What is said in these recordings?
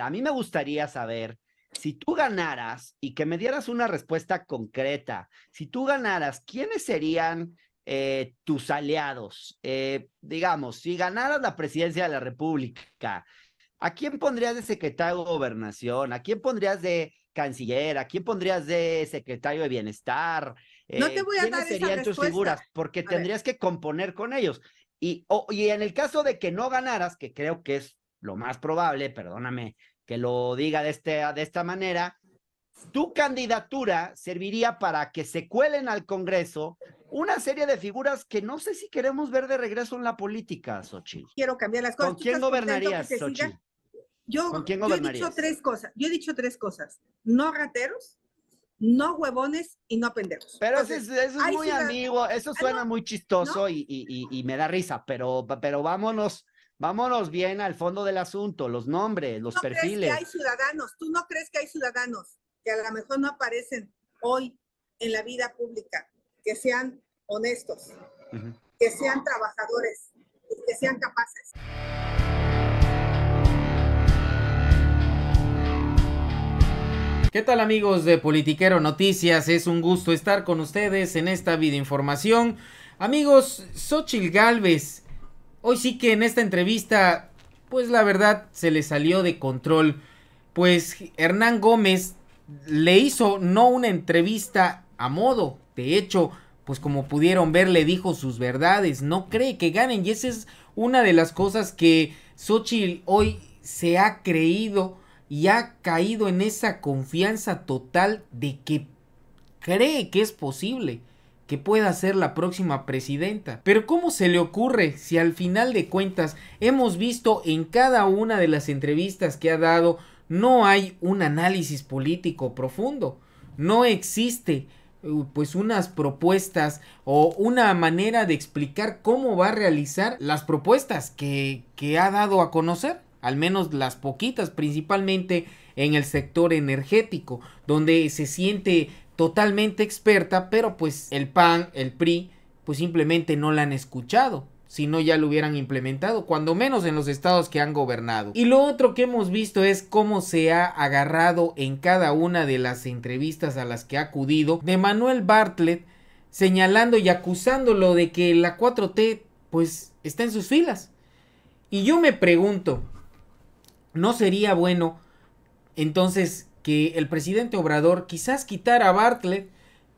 a mí me gustaría saber si tú ganaras y que me dieras una respuesta concreta, si tú ganaras, ¿quiénes serían eh, tus aliados? Eh, digamos, si ganaras la presidencia de la República, ¿a quién pondrías de secretario de gobernación? ¿A quién pondrías de canciller? ¿A quién pondrías de secretario de bienestar? no eh, te voy a ¿Quiénes serían tus figuras? Porque tendrías que componer con ellos. Y, y en el caso de que no ganaras, que creo que es lo más probable, perdóname que lo diga de, este, de esta manera, tu candidatura serviría para que se cuelen al Congreso una serie de figuras que no sé si queremos ver de regreso en la política, Sochi. Quiero cambiar las cosas. ¿Con quién gobernarías, Sochi? Yo, he dicho tres cosas. Yo he dicho tres cosas. No rateros, no huevones y no pendejos. Pero eso, es, muy amigo, eso ah, suena muy chistoso y, me da risa, pero, pero vámonos Vámonos bien al fondo del asunto, los nombres, los perfiles. Crees que hay ciudadanos, tú no crees que hay ciudadanos que a lo mejor no aparecen hoy en la vida pública, que sean honestos, que sean trabajadores y que sean capaces. ¿Qué tal amigos de Politiquero Noticias? Es un gusto estar con ustedes en esta videoinformación. Amigos, Xochil Galvez hoy sí que en esta entrevista, pues la verdad se le salió de control. Pues Hernán Gómez le hizo no una entrevista a modo, de hecho, pues como pudieron ver le dijo sus verdades, no cree que ganen y esa es una de las cosas que Xochitl hoy se ha creído y ha caído en esa confianza total de que cree que es posible que pueda ser la próxima presidenta. Pero ¿cómo se le ocurre si al final de cuentas hemos visto en cada una de las entrevistas que ha dado no hay un análisis político profundo? No existe uh, pues unas propuestas o una manera de explicar cómo va a realizar las propuestas que, que ha dado a conocer, al menos las poquitas, principalmente en el sector energético, donde se siente totalmente experta, pero pues el PAN, el PRI, pues simplemente no la han escuchado si no ya lo hubieran implementado, cuando menos en los estados que han gobernado. Y lo otro que hemos visto es cómo se ha agarrado en cada una de las entrevistas a las que ha acudido de Manuel Bartlett señalando y acusándolo de que la 4T pues está en sus filas. Y yo me pregunto, ¿no sería bueno entonces que el presidente Obrador quizás quitara a Bartlett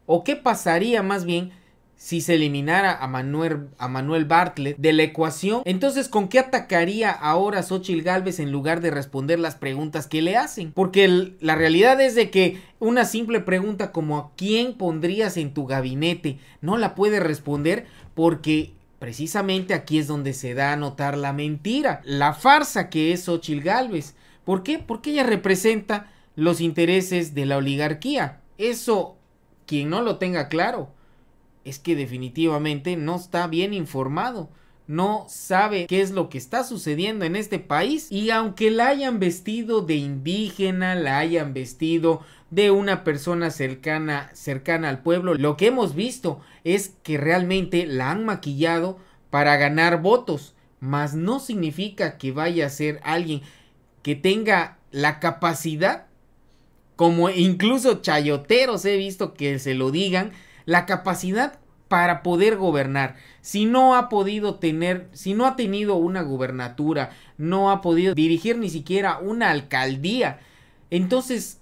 o qué pasaría más bien si se eliminara a Manuel, a Manuel Bartlett de la ecuación, entonces ¿con qué atacaría ahora Xochitl Galvez en lugar de responder las preguntas que le hacen? Porque la realidad es de que una simple pregunta como quién pondrías en tu gabinete? no la puede responder porque precisamente aquí es donde se da a notar la mentira, la farsa que es Xochitl Galvez. ¿Por qué? Porque ella representa los intereses de la oligarquía. Eso, quien no lo tenga claro, es que definitivamente no está bien informado. No sabe qué es lo que está sucediendo en este país y aunque la hayan vestido de indígena, la hayan vestido de una persona cercana, cercana al pueblo, lo que hemos visto es que realmente la han maquillado para ganar votos, mas no significa que vaya a ser alguien que tenga la capacidad como incluso chayoteros he visto que se lo digan, la capacidad para poder gobernar. Si no ha podido tener, si no ha tenido una gubernatura, no ha podido dirigir ni siquiera una alcaldía, entonces,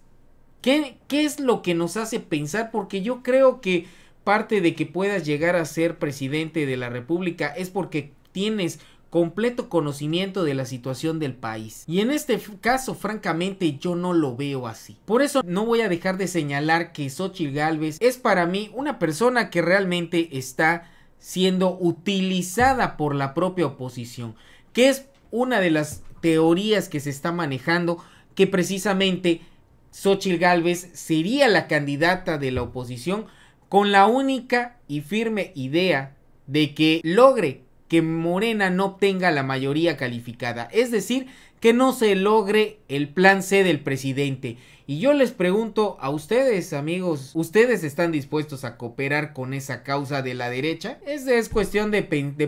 ¿qué, qué es lo que nos hace pensar? Porque yo creo que parte de que puedas llegar a ser presidente de la República es porque tienes completo conocimiento de la situación del país. Y en este caso, francamente, yo no lo veo así. Por eso no voy a dejar de señalar que Xochitl Galvez es para mí una persona que realmente está siendo utilizada por la propia oposición, que es una de las teorías que se está manejando que precisamente Xochitl Gálvez sería la candidata de la oposición con la única y firme idea de que logre que Morena no obtenga la mayoría calificada, es decir, que no se logre el plan C del presidente. Y yo les pregunto a ustedes, amigos, ¿ustedes están dispuestos a cooperar con esa causa de la derecha? Es, es cuestión de,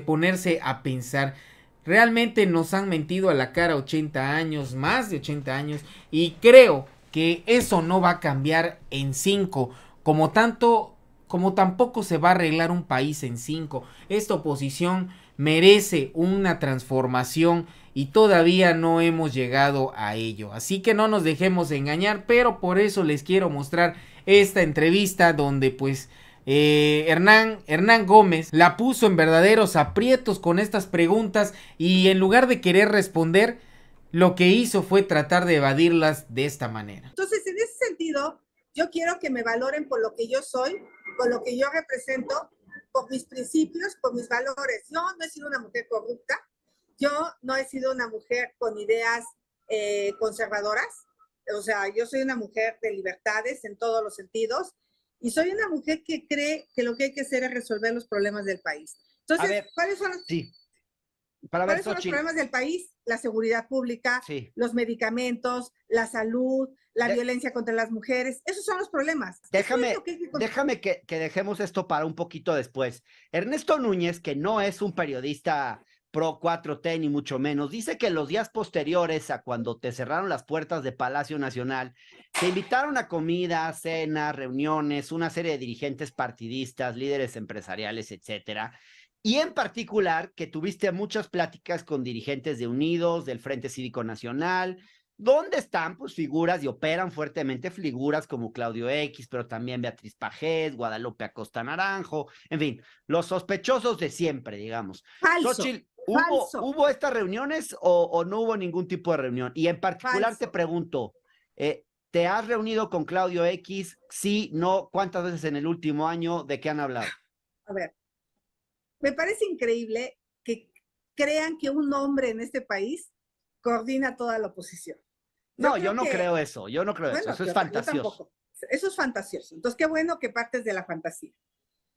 ponerse a pensar. Realmente nos han mentido a la cara 80 años, más de 80 años, y creo que eso no va a cambiar en 5, como tanto, como tampoco se va a arreglar un país en 5. Esta oposición merece una transformación y todavía no hemos llegado a ello. Así que no nos dejemos engañar, pero por eso les quiero mostrar esta entrevista donde pues eh, Hernán, Hernán Gómez la puso en verdaderos aprietos con estas preguntas y en lugar de querer responder, lo que hizo fue tratar de evadirlas de esta manera. Entonces, en ese sentido, yo quiero que me valoren por lo que yo soy, por lo que yo represento por mis principios, por mis valores. Yo no he sido una mujer corrupta, yo no he sido una mujer con ideas eh, conservadoras, o sea, yo soy una mujer de libertades en todos los sentidos y soy una mujer que cree que lo que hay que hacer es resolver los problemas del país. Entonces, ¿cuáles son los... Para ¿Cuáles son los problemas del país? La seguridad pública, los medicamentos, la salud, la violencia contra las mujeres. Esos son los problemas. Déjame, que, déjame que, que, dejemos esto para un poquito después. Ernesto Núñez, que no es un periodista pro 4T ni mucho menos, dice que los días posteriores a cuando te cerraron las puertas de Palacio Nacional, te invitaron a comida, cenas, reuniones, una serie de dirigentes partidistas, líderes empresariales, etcétera y en particular, que tuviste muchas pláticas con dirigentes de Unidos, del Frente Cívico Nacional, donde están pues figuras y operan fuertemente figuras como Claudio X, pero también Beatriz Pajés, Guadalupe Acosta Naranjo, en fin, los sospechosos de siempre, digamos. Falso, ¿hubo, estas reuniones o, no hubo ningún tipo de reunión? Y en particular te pregunto, eh, ¿te has reunido con Claudio X? Sí, no, ¿cuántas veces en el último año? ¿De qué han hablado? A ver, me parece increíble que crean que un hombre en este país coordina toda la oposición. no, yo no creo eso, yo no creo eso, eso es fantasioso. Eso es fantasioso. Entonces, qué bueno que partes de la fantasía.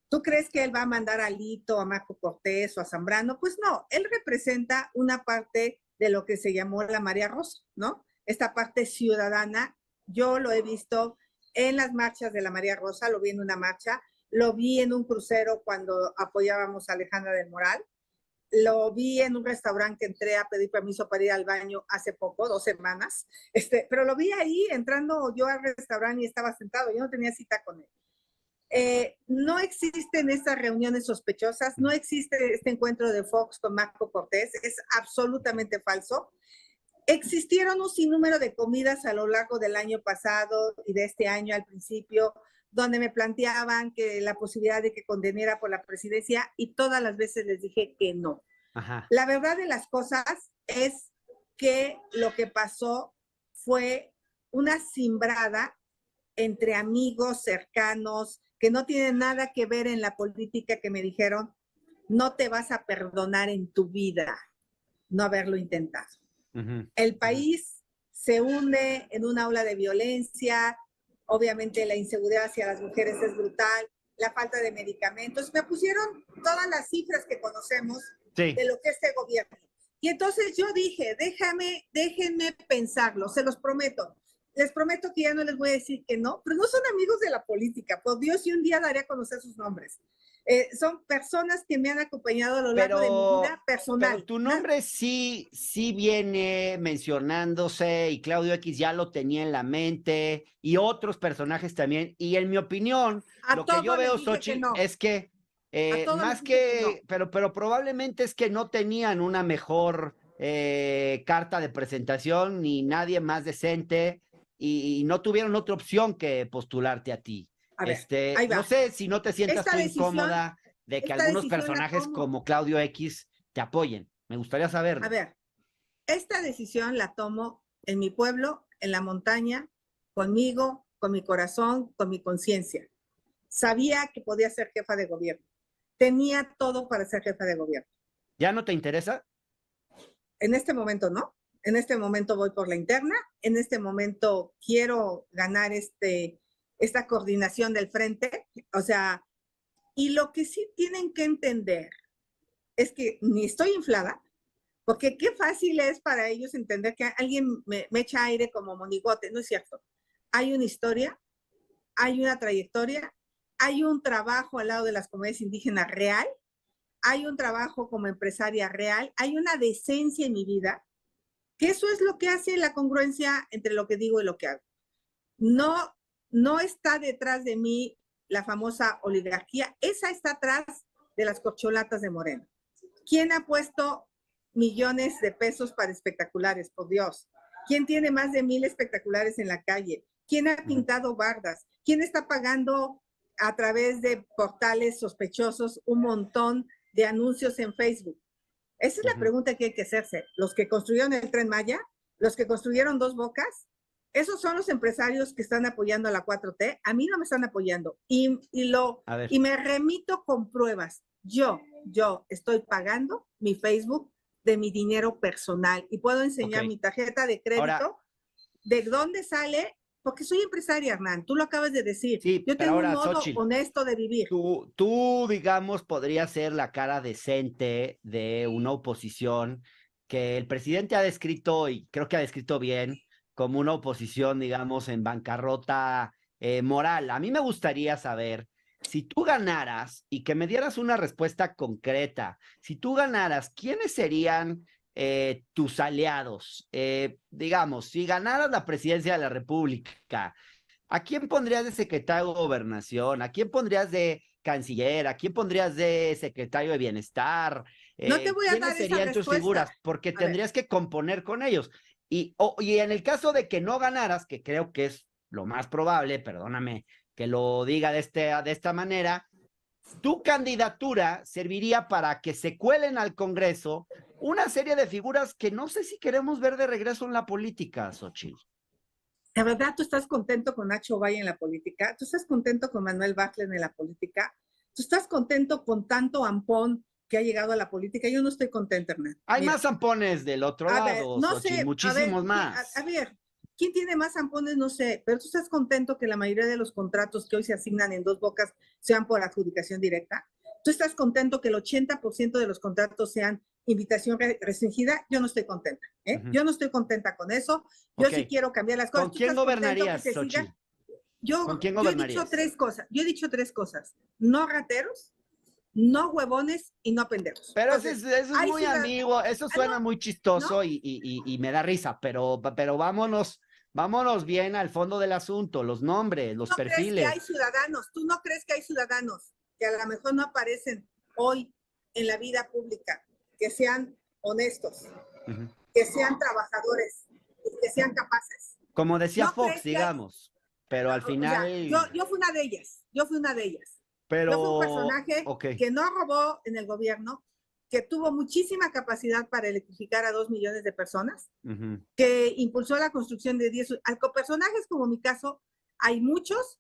¿Tú crees que él va a mandar a Lito, a Marco Cortés o a Zambrano? Pues no, él representa una parte de lo que se llamó la María Rosa, ¿no? Esta parte ciudadana, yo lo he visto en las marchas de la María Rosa, lo vi en una marcha, lo vi en un crucero cuando apoyábamos a Alejandra del Moral, lo vi en un restaurante que entré a pedir permiso para ir al baño hace poco, dos semanas, este, pero lo vi ahí entrando yo al restaurante y estaba sentado, yo no tenía cita con él. Eh, no existen estas reuniones sospechosas, no existe este encuentro de Fox con Marco Cortés, es absolutamente falso. Existieron un sinnúmero de comidas a lo largo del año pasado y de este año al principio, donde me planteaban que la posibilidad de que condenara por la presidencia y todas las veces les dije que no. La verdad de las cosas es que lo que pasó fue una simbrada entre amigos cercanos que no tienen nada que ver en la política que me dijeron, no te vas a perdonar en tu vida no haberlo intentado. El país se hunde en una aula de violencia, obviamente la inseguridad hacia las mujeres es brutal, la falta de medicamentos. Me pusieron todas las cifras que conocemos de lo que este gobierno. Y entonces yo dije, déjame, déjenme pensarlo, se los prometo. Les prometo que ya no les voy a decir que no, pero no son amigos de la política. Por Dios, y un día daré a conocer sus nombres. Eh, son personas que me han acompañado a lo largo de mi vida personal. Pero tu nombre sí, sí viene mencionándose y Claudio X ya lo tenía en la mente y otros personajes también. Y en mi opinión, lo que yo veo, Sochi, es que eh, más que, pero, pero probablemente es que no tenían una mejor eh, carta de presentación ni nadie más decente y no tuvieron otra opción que postularte a ti. Este, no sé si no te sientas incómoda de que algunos personajes como Claudio X te apoyen. Me gustaría saber A ver, esta decisión la tomo en mi pueblo, en la montaña, conmigo, con mi corazón, con mi conciencia. Sabía que podía ser jefa de gobierno. Tenía todo para ser jefa de gobierno. ¿Ya no te interesa? En este momento no. En este momento voy por la interna. En este momento quiero ganar este esta coordinación del frente. O sea, y lo que sí tienen que entender es que ni estoy inflada, porque qué fácil es para ellos entender que alguien me, echa aire como monigote, no es cierto. Hay una historia, hay una trayectoria, hay un trabajo al lado de las comunidades indígenas real, hay un trabajo como empresaria real, hay una decencia en mi vida, que eso es lo que hace la congruencia entre lo que digo y lo que hago. No no está detrás de mí la famosa oligarquía, esa está atrás de las corcholatas de Morena. ¿Quién ha puesto millones de pesos para espectaculares? Por Dios. ¿Quién tiene más de mil espectaculares en la calle? ¿Quién ha pintado bardas? ¿Quién está pagando a través de portales sospechosos un montón de anuncios en Facebook? Esa es la pregunta que hay que hacerse. ¿Los que construyeron el tren Maya? ¿Los que construyeron dos bocas? esos son los empresarios que están apoyando a la 4T, a mí no me están apoyando. Y, y lo, y me remito con pruebas. Yo, yo estoy pagando mi Facebook de mi dinero personal y puedo enseñar mi tarjeta de crédito, de dónde sale, porque soy empresaria, Hernán, tú lo acabas de decir. Yo tengo un modo honesto de vivir. Tú, digamos, podría ser la cara decente de una oposición que el presidente ha descrito, y creo que ha descrito bien, como una oposición, digamos, en bancarrota eh, moral. A mí me gustaría saber si tú ganaras y que me dieras una respuesta concreta, si tú ganaras, ¿quiénes serían eh, tus aliados? Eh, digamos, si ganaras la presidencia de la República, ¿a quién pondrías de secretario de gobernación? ¿A quién pondrías de canciller? ¿A quién pondrías de secretario de bienestar? no te voy a ¿Quiénes serían tus figuras? Porque tendrías que componer con ellos. Y, en el caso de que no ganaras, que creo que es lo más probable, perdóname que lo diga de, este, de esta manera, tu candidatura serviría para que se cuelen al Congreso una serie de figuras que no sé si queremos ver de regreso en la política, Xochitl. La verdad tú estás contento con Nacho Valle en la política? ¿Tú estás contento con Manuel Baclen en la política? ¿Tú estás contento con tanto ampón que ha llegado a la política. Yo no estoy contenta, Hernán. Hay más zampones del otro lado, no sé, muchísimos más. A, ver, ¿quién tiene más zampones? No sé, pero tú estás contento que la mayoría de los contratos que hoy se asignan en dos bocas sean por adjudicación directa. ¿Tú estás contento que el 80% de los contratos sean invitación restringida? Yo no estoy contenta. ¿eh? Yo no estoy contenta con eso. Yo sí quiero cambiar las cosas. ¿Con quién gobernarías, yo he dicho tres cosas. Yo he dicho tres cosas. No rateros, no huevones y no pendejos. Pero eso es, muy amigo, eso ah, suena muy chistoso y, me da risa, pero, pero vámonos. Vámonos bien al fondo del asunto, los nombres, los ¿No perfiles. Crees que hay ciudadanos, tú no crees que hay ciudadanos que a lo mejor no aparecen hoy en la vida pública, que sean honestos, que sean trabajadores y que sean capaces. Como decía Fox, digamos, pero al final. yo, yo fui una de ellas, yo fui una de ellas pero un personaje que no robó en el gobierno, que tuvo muchísima capacidad para electrificar a dos millones de personas, que impulsó la construcción de 10... Personajes como mi caso, hay muchos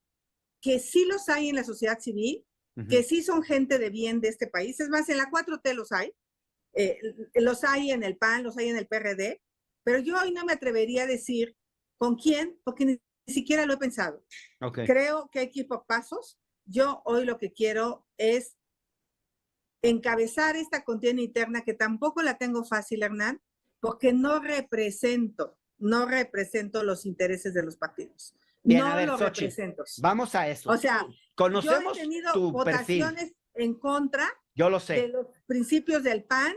que sí los hay en la sociedad civil, que sí son gente de bien de este país. Es más, en la 4T los hay, eh, los hay en el PAN, los hay en el PRD, pero yo hoy no me atrevería a decir con quién, porque ni siquiera lo he pensado. Creo que hay que ir por pasos yo hoy lo que quiero es encabezar esta contienda interna que tampoco la tengo fácil, Hernán, porque no represento, no represento los intereses de los partidos. no represento. Vamos a eso. O sea, conocemos tenido tu votaciones en contra yo lo sé. de los principios del PAN.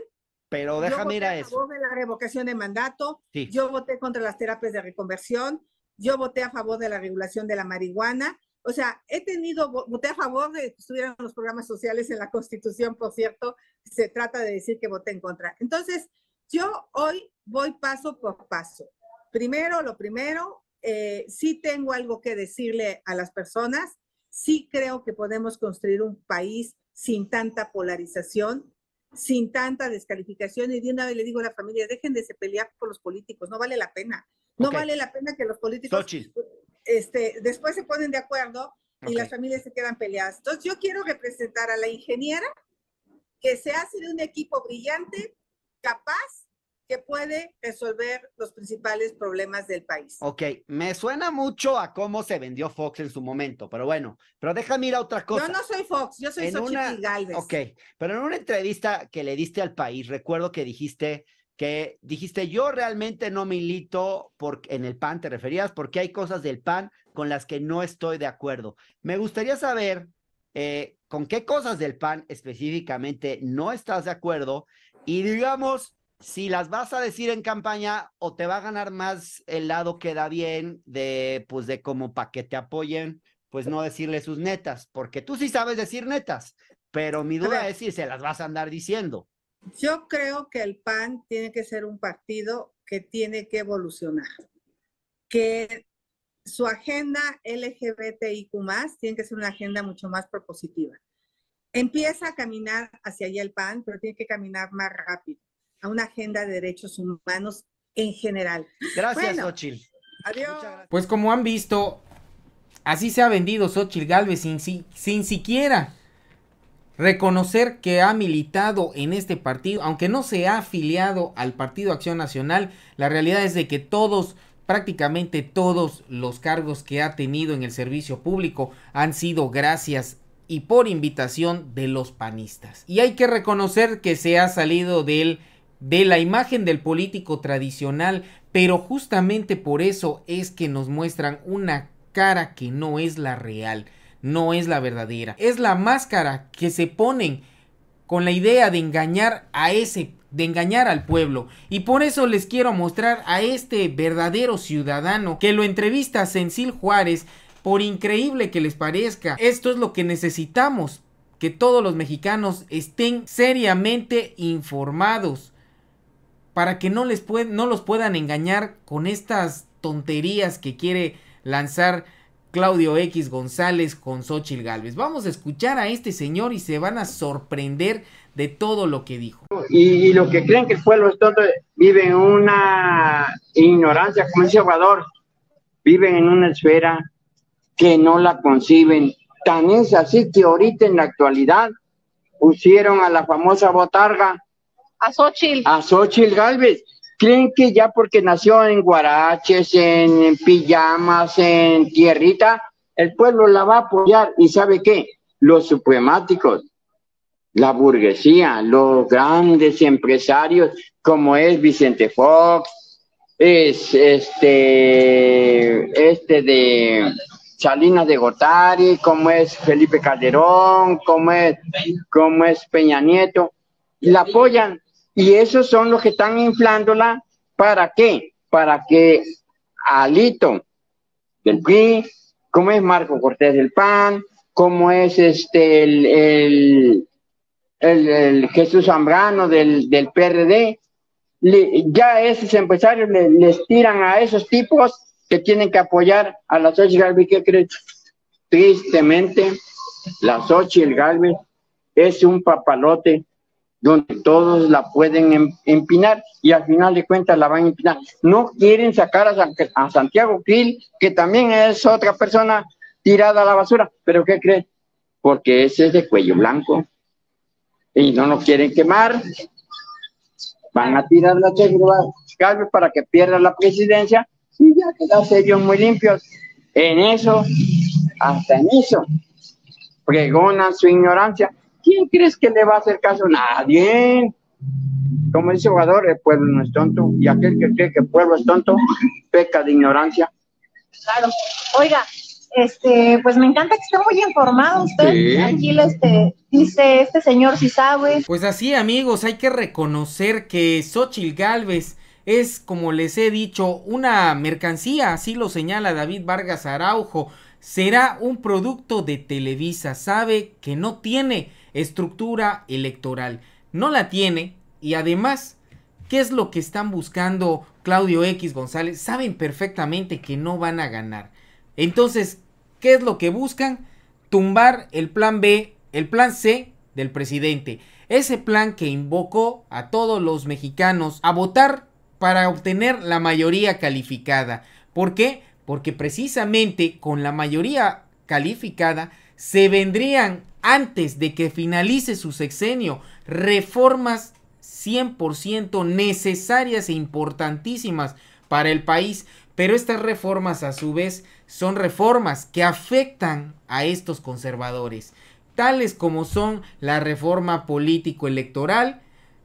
Pero déjame ir a, eso. Yo voté a favor de la revocación de mandato. Yo voté contra las terapias de reconversión. Yo voté a favor de la regulación de la marihuana. O sea, he tenido, voté a favor de que estuvieran los programas sociales en la Constitución, por cierto, se trata de decir que voté en contra. Entonces, yo hoy voy paso por paso. Primero, lo primero, eh, sí tengo algo que decirle a las personas, sí creo que podemos construir un país sin tanta polarización, sin tanta descalificación. Y de una vez le digo a la familia, dejen de se pelear por los políticos, no vale la pena. No vale la pena que los políticos este, después se ponen de acuerdo y las familias se quedan peleadas. Entonces yo quiero representar a la ingeniera que se hace de un equipo brillante, capaz, que puede resolver los principales problemas del país. Ok, me suena mucho a cómo se vendió Fox en su momento, pero bueno, pero déjame ir a otra cosa. Yo no soy Fox, yo soy Xochitl Galvez. Ok, pero en una entrevista que le diste al país, recuerdo que dijiste que dijiste, yo realmente no milito porque en el PAN, te referías, porque hay cosas del PAN con las que no estoy de acuerdo. Me gustaría saber eh, con qué cosas del PAN específicamente no estás de acuerdo y digamos si las vas a decir en campaña o te va a ganar más el lado que da bien de pues de como para que te apoyen, pues no decirle sus netas, porque tú sí sabes decir netas, pero mi duda es si se las vas a andar diciendo. Yo creo que el PAN tiene que ser un partido que tiene que evolucionar, que su agenda LGBTIQ tiene que ser una agenda mucho más propositiva. Empieza a caminar hacia allá el PAN, pero tiene que caminar más rápido a una agenda de derechos humanos en general. Gracias, bueno, Adiós. Pues como han visto, así se ha vendido Xochitl Galvez sin, sin siquiera reconocer que ha militado en este partido, aunque no se ha afiliado al Partido Acción Nacional, la realidad es de que todos prácticamente todos los cargos que ha tenido en el servicio público han sido gracias y por invitación de los panistas. Y hay que reconocer que se ha salido de, de la imagen del político tradicional, pero justamente por eso es que nos muestran una cara que no es la real no es la verdadera. Es la máscara que se ponen con la idea de engañar a ese de engañar al pueblo. Y por eso les quiero mostrar a este verdadero ciudadano que lo entrevista Sencil Juárez, por increíble que les parezca. Esto es lo que necesitamos, que todos los mexicanos estén seriamente informados para que no, les no los puedan engañar con estas tonterías que quiere lanzar Claudio X González con Xochil Galvez. Vamos a escuchar a este señor y se van a sorprender de todo lo que dijo. Y, lo que creen que el pueblo vive en una ignorancia, como dice viven en una esfera que no la conciben. Tan es así que ahorita en la actualidad pusieron a la famosa botarga. A Xochil. A Xochil Galvez creen que ya porque nació en guaraches, en, pijamas, en tierrita, el pueblo la va a apoyar. ¿Y sabe qué? Los supremáticos, la burguesía, los grandes empresarios, como es Vicente Fox, es este, este de Salinas de Gotari, como es Felipe Calderón, como es, como es Peña Nieto, la apoyan y esos son los que están inflándola. ¿Para qué? Para que Alito del PRI, como es Marco Cortés del PAN, como es este el, Jesús Zambrano del, del PRD, ya esos empresarios les tiran a esos tipos que tienen que apoyar a la Galvez. ¿Qué crees? tristemente la el Galvez es un papalote donde todos la pueden em, empinar y al final de cuentas la van a empinar. No quieren sacar a, Santiago Gil que también es otra persona tirada a la basura, pero ¿qué creen? Porque ese es de cuello blanco y no lo quieren quemar. Van a tirar la para que pierda la presidencia y ya quedarse ellos muy limpios. En eso, hasta en eso, pregonan su ignorancia ¿Quién crees que le va a hacer caso? Nadie. Como dice el jugador, el pueblo no es tonto y aquel que cree que el pueblo es tonto peca de ignorancia. Claro. Oiga, este, pues me encanta que esté muy informado usted. Aquí este, dice este señor si sabe. Pues así, amigos, hay que reconocer que Xochil Galvez es, como les he dicho, una mercancía, así lo señala David Vargas Araujo. Será un producto de Televisa, sabe que no tiene estructura electoral. No la tiene y además, ¿qué es lo que están buscando Claudio X González? Saben perfectamente que no van a ganar. Entonces, ¿qué es lo que buscan? Tumbar el plan B, el plan C del presidente. Ese plan que invocó a todos los mexicanos a votar para obtener la mayoría calificada. ¿Por qué? Porque precisamente con la mayoría calificada se vendrían antes de que finalice su sexenio reformas 100% necesarias e importantísimas para el país, pero estas reformas a su vez son reformas que afectan a estos conservadores, tales como son la reforma político-electoral,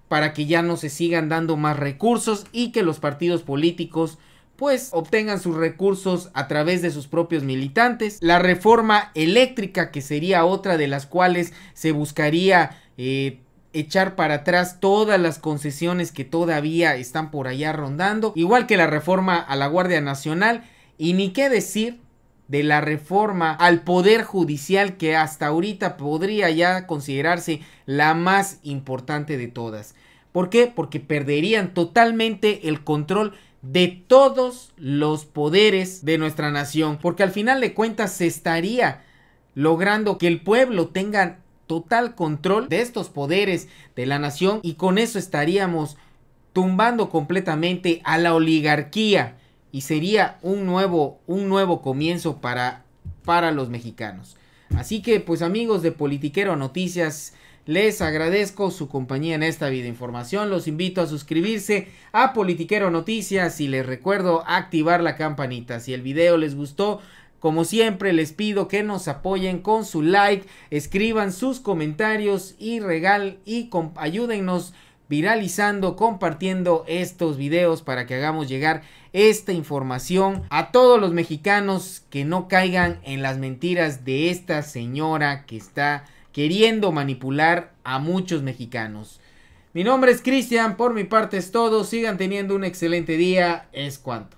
para que ya no se sigan dando más recursos y que los partidos políticos pues obtengan sus recursos a través de sus propios militantes. La reforma eléctrica, que sería otra de las cuales se buscaría eh, echar para atrás todas las concesiones que todavía están por allá rondando, igual que la reforma a la Guardia Nacional, y ni qué decir de la reforma al Poder Judicial que hasta ahorita podría ya considerarse la más importante de todas. ¿Por qué? Porque perderían totalmente el control de todos los poderes de nuestra nación, porque al final de cuentas se estaría logrando que el pueblo tenga total control de estos poderes de la nación y con eso estaríamos tumbando completamente a la oligarquía y sería un nuevo un nuevo comienzo para para los mexicanos. Así que pues amigos de Politiquero Noticias, les agradezco su compañía en esta vida información. Los invito a suscribirse a Politiquero Noticias y les recuerdo activar la campanita. Si el video les gustó, como siempre les pido que nos apoyen con su like, escriban sus comentarios y regal y ayúdennos viralizando, compartiendo estos videos para que hagamos llegar esta información a todos los mexicanos que no caigan en las mentiras de esta señora que está queriendo manipular a muchos mexicanos. Mi nombre es Cristian, por mi parte es todo, sigan teniendo un excelente día, es cuanto.